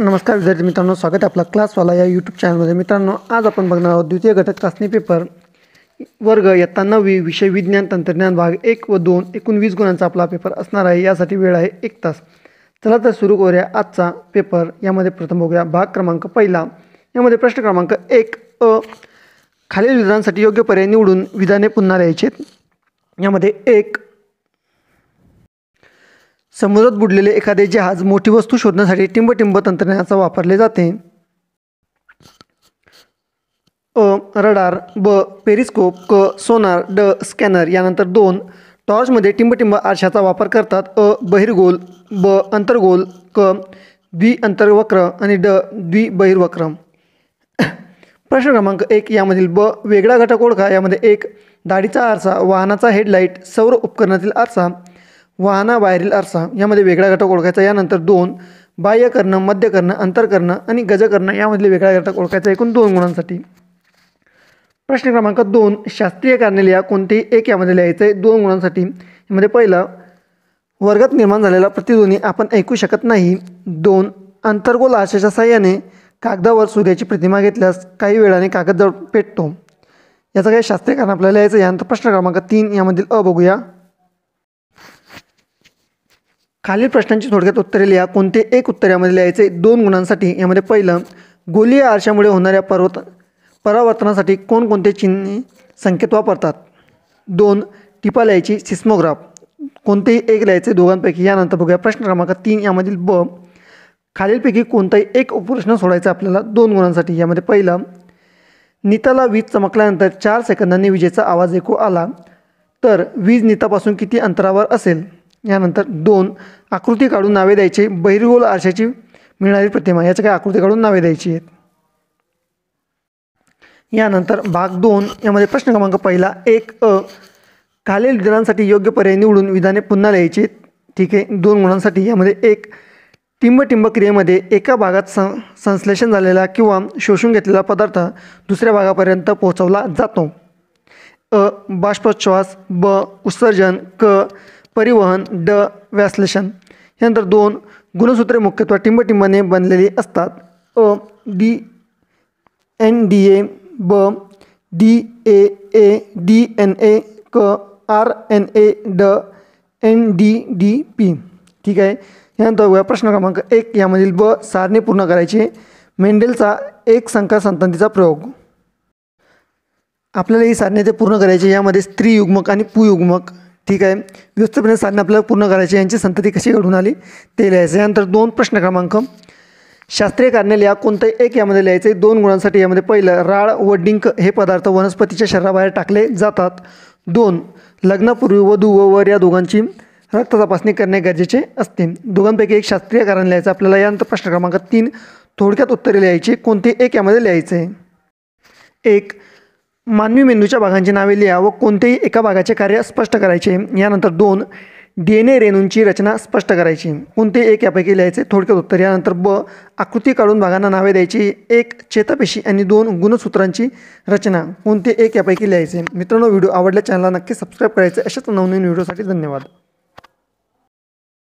नमस्कार विद्यार्थी मित्रांनो स्वागत आहे आपला क्लासवाला या यूट्यूब चॅनलमध्ये मित्रांनो आज आपण बघणार आहोत द्वितीय घटक चाचणी पेपर वर्ग इयत्ता नववी विषय विज्ञान तंत्रज्ञान भाग एक व दोन एकूण वीस गुणांचा आपला पेपर असणार आहे यासाठी वेळ आहे एक तास चला तर सुरू करूया आजचा पेपर यामध्ये प्रथम बघूया भाग क्रमांक पहिला यामध्ये प्रश्न क्रमांक एक अ खालील विधानांसाठी योग्य पर्याय निवडून विधाने पुन्हा लिहायचे यामध्ये एक समुद्रात बुडलेले एखादे जहाज मोठी वस्तू शोधण्यासाठी टिंबटिंब तंत्रज्ञानाचा वापरले जाते अ रडार ब पेरिस्कोप क सोनार ड स्कॅनर यानंतर दोन टॉर्चमध्ये टिंबटिंब आरशाचा वापर करतात अ बहिर्गोल ब अंतर्गोल क द्विअंतर्वक्र आणि ड द्विबहिर्वक्र प्रश्न क्रमांक एक यामधील ब वेगळा घटक ओळखा यामध्ये एक दाढीचा आरसा वाहनाचा हेडलाईट सौर उपकरणातील आरसा वाहनाबाहेरील आरसा यामध्ये वेगळा घटक ओळखायचा यानंतर दोन बाह्य करणं मध्य करणं अंतर करणं आणि गज करणं यामधले वेगळा घटक ओळखायचा एकूण दोन गुणांसाठी प्रश्न क्रमांक दोन शास्त्रीय कारणे लिहा कोणतेही एक यामध्ये लिहायचं आहे दोन गुणांसाठी यामध्ये पहिलं वर्गात निर्माण झालेला प्रतिध्वनी आपण ऐकू शकत नाही दोन अंतर्गोल आशेच्या साह्याने कागदावर सूर्याची प्रतिमा घेतल्यास काही वेळाने कागद जवळ पेटतो याचं काही शास्त्रीय कारण आपल्याला लिहायचं यानंतर प्रश्न क्रमांक तीन यामधील अ बघूया खालील प्रश्नांची थोडक्यात उत्तरे लिहा कोणते एक उत्तर यामध्ये लिहायचे दोन गुणांसाठी यामध्ये पहिलं गोलीय आरशामुळे होणाऱ्या पर्वत परावर्तनासाठी कोणकोणते चिन्ह संकेत वापरतात दोन टिपा लिहायची सिस्मोग्राफ कोणतेही एक लिहायचे दोघांपैकी यानंतर बघूया प्रश्न क्रमांक तीन यामधील ब खालीलपैकी कोणताही एक उपप्रश्न सोडायचा आपल्याला दोन गुणांसाठी यामध्ये पहिला नीताला वीज चमकल्यानंतर चार सेकंदांनी विजेचा आवाज ऐकू आला तर वीज नीतापासून किती अंतरावर असेल यानंतर दोन आकृती काढून नावे द्यायचे बहिर्गोल आरशाची मिळणारी प्रतिमा याचं काय आकृती काढून नावे द्यायची आहेत यानंतर भाग दोन यामध्ये प्रश्न क्रमांक पहिला एक अ खालील विधानांसाठी योग्य पर्याय निवडून विधाने पुन्हा लिहायची ठीक आहे दोन गुणांसाठी यामध्ये एक टिंबटिंब क्रियेमध्ये एका भागात सं संश्लेषण झालेला किंवा शोषून घेतलेला पदार्थ दुसऱ्या भागापर्यंत पोहोचवला जातो अ बाष्पोच्छ्वास ब उत्सर्जन क परिवहन ड व्याश्लेषण यानंतर दोन गुणसूत्रे मुख्यत्वे टिंबटिंबाने बनलेली असतात अ डी एन डी ए ब डी ए ए डी एन ए क आर एन ए ड एन डी डी पी ठीक आहे यानंतर बघूया प्रश्न क्रमांक एक यामधील ब सारणे पूर्ण करायचे मेंडेलचा एक संख्या संतांतीचा प्रयोग आपल्याला ही सारणे ते पूर्ण करायचे यामध्ये स्त्रीयुग्मक आणि पुयुग्मक ठीक आहे व्यवस्थितपणे साधने आपल्याला पूर्ण करायची यांची संतती कशी घडून आली ते लिहायचं यानंतर दोन प्रश्न क्रमांक शास्त्रीय कारणे लिहा कोणतं एक यामध्ये लिहायचं आहे दोन गुणांसाठी यामध्ये पहिलं राळ व डिंक हे पदार्थ वनस्पतीच्या शरीराबाहेर टाकले जातात दोन लग्नापूर्वी वधू व वर या दोघांची रक्त तपासणी करणे गरजेचे असते दोघांपैकी एक शास्त्रीय कारण लिहायचं आपल्याला यानंतर प्रश्न क्रमांक तीन थोडक्यात उत्तरे लिहायची कोणते एक यामध्ये आहे एक मानवी मेंदूच्या भागांची नावे लिहा व कोणतेही एका भागाचे कार्य स्पष्ट करायचे यानंतर दोन डी एन ए रेणूंची रचना स्पष्ट करायची कोणते एक यापैकी लिहायचे थोडक्यात उत्तर यानंतर ब आकृती काढून भागांना नावे द्यायची एक चेतापेशी आणि दोन गुणसूत्रांची रचना कोणते एक यापैकी लिहायचे मित्रांनो व्हिडिओ आवडल्या चॅनलला नक्की सबस्क्राईब करायचे अशाच नवनवीन व्हिडिओसाठी धन्यवाद